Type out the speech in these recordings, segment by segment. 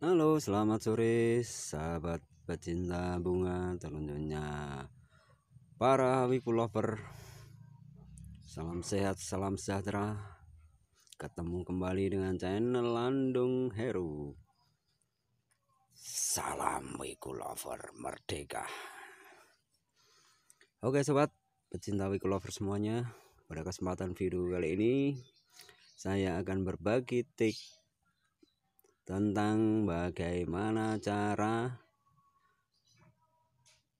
Halo, selamat sore sahabat pecinta bunga tentunya para wiku lover. Salam sehat, salam sejahtera. Ketemu kembali dengan channel Landung Heru. Salam wiku lover merdeka. Oke sobat pecinta wiku lover semuanya, pada kesempatan video kali ini saya akan berbagi tips tentang bagaimana cara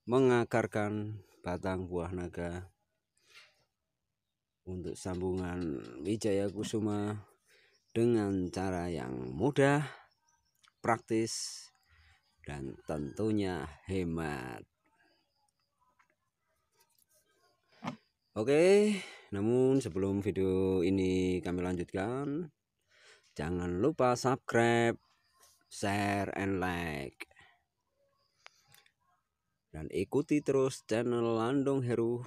mengakarkan batang buah naga untuk sambungan Wijaya Kusuma dengan cara yang mudah, praktis, dan tentunya hemat. Oke, namun sebelum video ini kami lanjutkan, jangan lupa subscribe share, and like. Dan ikuti terus channel Landung Heru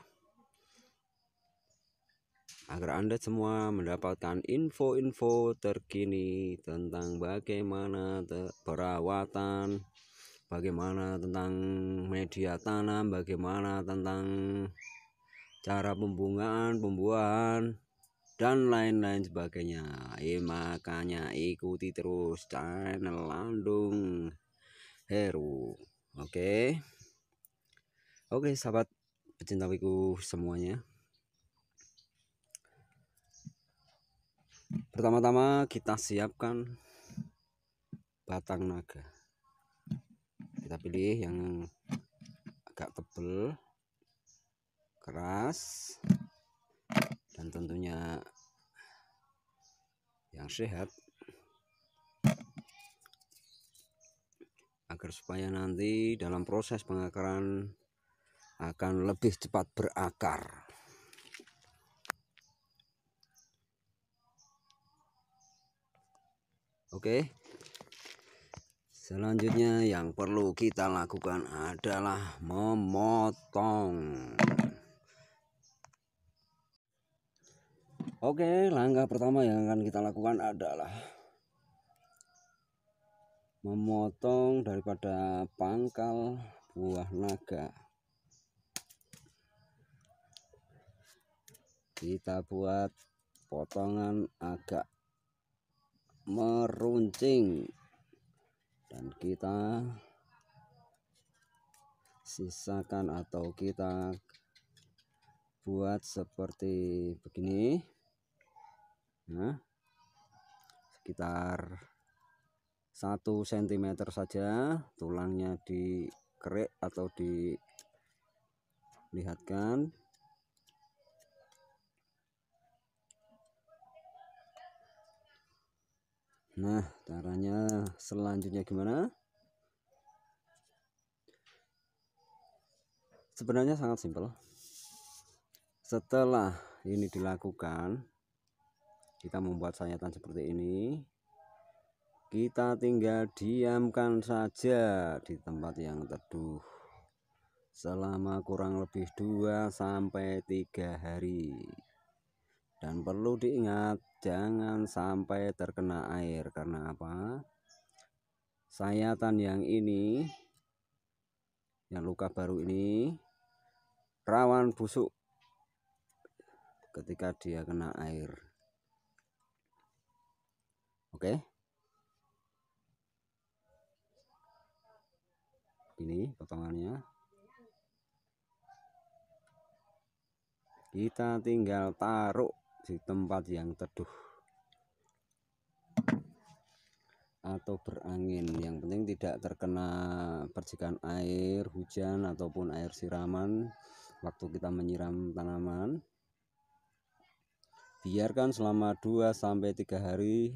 agar Anda semua mendapatkan info-info terkini tentang bagaimana perawatan, bagaimana tentang media tanam, bagaimana tentang cara pembungaan, pembuahan, dan lain-lain sebagainya eh makanya ikuti terus channel Landung Heru oke oke sahabat pecinta wiku semuanya pertama-tama kita siapkan batang naga kita pilih yang agak tebel keras dan tentunya yang sehat agar supaya nanti dalam proses pengakaran akan lebih cepat berakar oke selanjutnya yang perlu kita lakukan adalah memotong Oke, langkah pertama yang akan kita lakukan adalah memotong daripada pangkal buah naga. Kita buat potongan agak meruncing dan kita sisakan atau kita buat seperti begini nah sekitar 1 cm saja tulangnya dikerik atau dilihatkan nah caranya selanjutnya gimana sebenarnya sangat simpel setelah ini dilakukan kita membuat sayatan seperti ini kita tinggal diamkan saja di tempat yang teduh selama kurang lebih 2 sampai 3 hari dan perlu diingat jangan sampai terkena air karena apa sayatan yang ini yang luka baru ini rawan busuk ketika dia kena air Oke. Ini potongannya. Kita tinggal taruh di tempat yang teduh. Atau berangin, yang penting tidak terkena percikan air hujan ataupun air siraman waktu kita menyiram tanaman biarkan selama 2 sampai 3 hari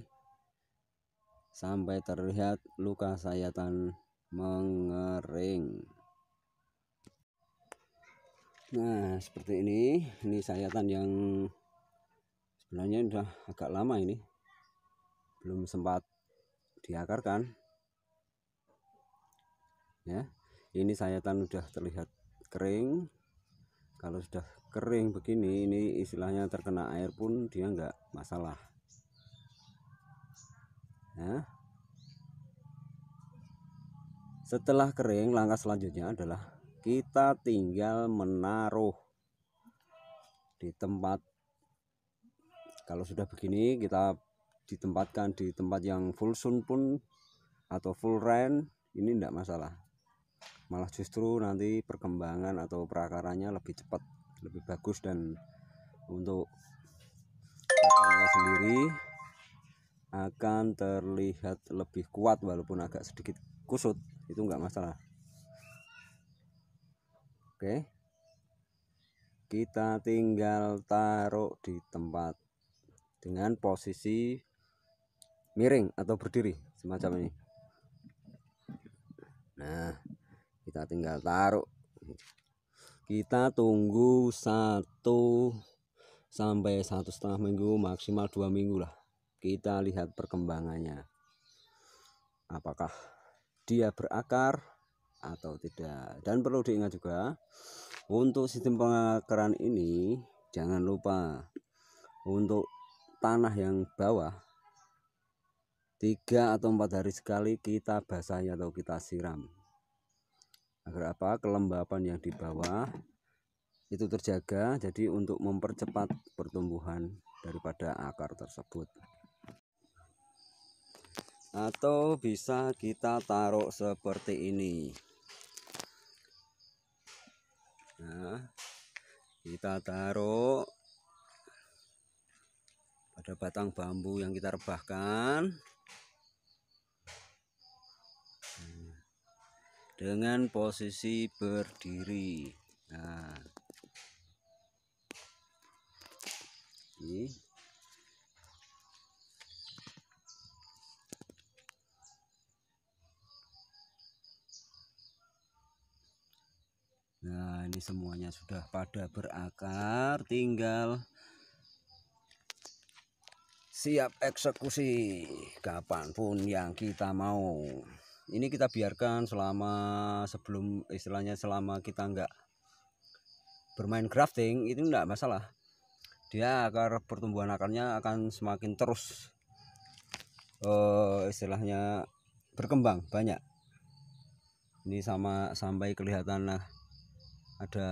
sampai terlihat luka sayatan mengering. Nah, seperti ini. Ini sayatan yang sebenarnya sudah agak lama ini. Belum sempat diakarkan. Ya. Ini sayatan sudah terlihat kering. Kalau sudah kering begini, ini istilahnya terkena air pun dia nggak masalah ya. setelah kering, langkah selanjutnya adalah kita tinggal menaruh di tempat. Kalau sudah begini, kita ditempatkan di tempat yang full sun pun atau full rain ini tidak masalah. Malah justru nanti perkembangan atau perakarannya lebih cepat, lebih bagus dan untuk sendiri akan terlihat lebih kuat walaupun agak sedikit kusut itu enggak masalah oke kita tinggal taruh di tempat dengan posisi miring atau berdiri semacam ini nah kita tinggal taruh kita tunggu satu sampai satu setengah minggu maksimal dua minggu lah kita lihat perkembangannya apakah dia berakar atau tidak dan perlu diingat juga untuk sistem pengakaran ini jangan lupa untuk tanah yang bawah tiga atau empat hari sekali kita basahi atau kita siram agar apa kelembapan yang di bawah itu terjaga jadi untuk mempercepat pertumbuhan daripada akar tersebut atau bisa kita taruh seperti ini nah kita taruh pada batang bambu yang kita rebahkan dengan posisi berdiri nah ini semuanya sudah pada berakar tinggal siap eksekusi kapanpun yang kita mau ini kita biarkan selama sebelum istilahnya selama kita enggak bermain crafting itu enggak masalah dia agar pertumbuhan akarnya akan semakin terus uh, istilahnya berkembang banyak ini sama sampai kelihatan lah ada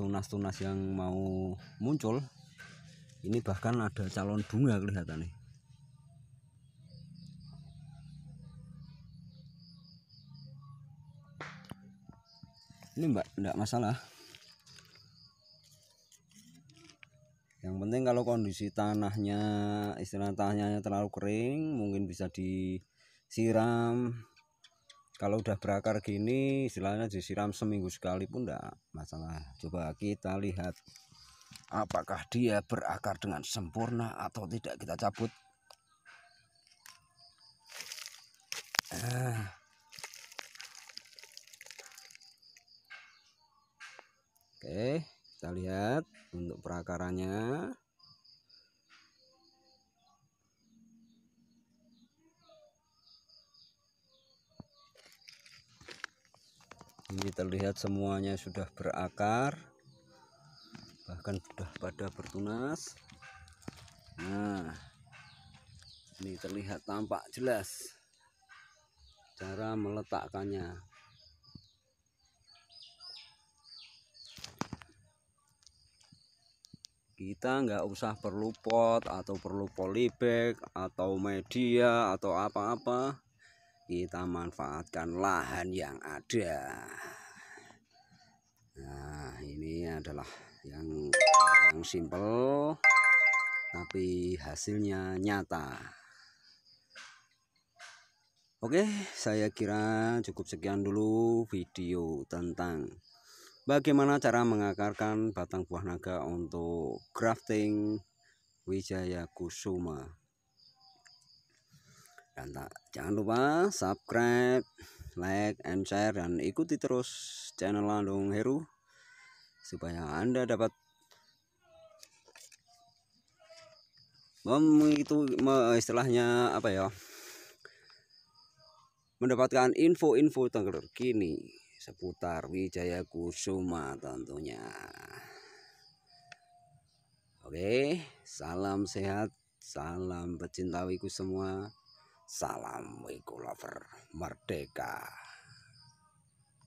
tunas-tunas yang mau muncul ini bahkan ada calon bunga kelihatan nih. ini mbak enggak masalah yang penting kalau kondisi tanahnya istilah tanahnya terlalu kering mungkin bisa disiram kalau udah berakar gini istilahnya disiram seminggu sekali pun enggak masalah coba kita lihat apakah dia berakar dengan sempurna atau tidak kita cabut ah. oke kita lihat untuk perakarannya ini terlihat semuanya sudah berakar bahkan sudah pada bertunas nah ini terlihat tampak jelas cara meletakkannya kita nggak usah perlu pot atau perlu polybag atau media atau apa-apa kita manfaatkan lahan yang ada nah ini adalah yang yang simple tapi hasilnya nyata Oke saya kira cukup sekian dulu video tentang bagaimana cara mengakarkan batang buah naga untuk grafting Wijaya Kusuma dan tak, jangan lupa subscribe like and share dan ikuti terus channel Landung Heru supaya anda dapat itu istilahnya apa ya mendapatkan info-info terkini seputar Wijaya Kusuma tentunya Oke, salam sehat, salam pecinta wiku semua. Salam Wiku Lover Merdeka.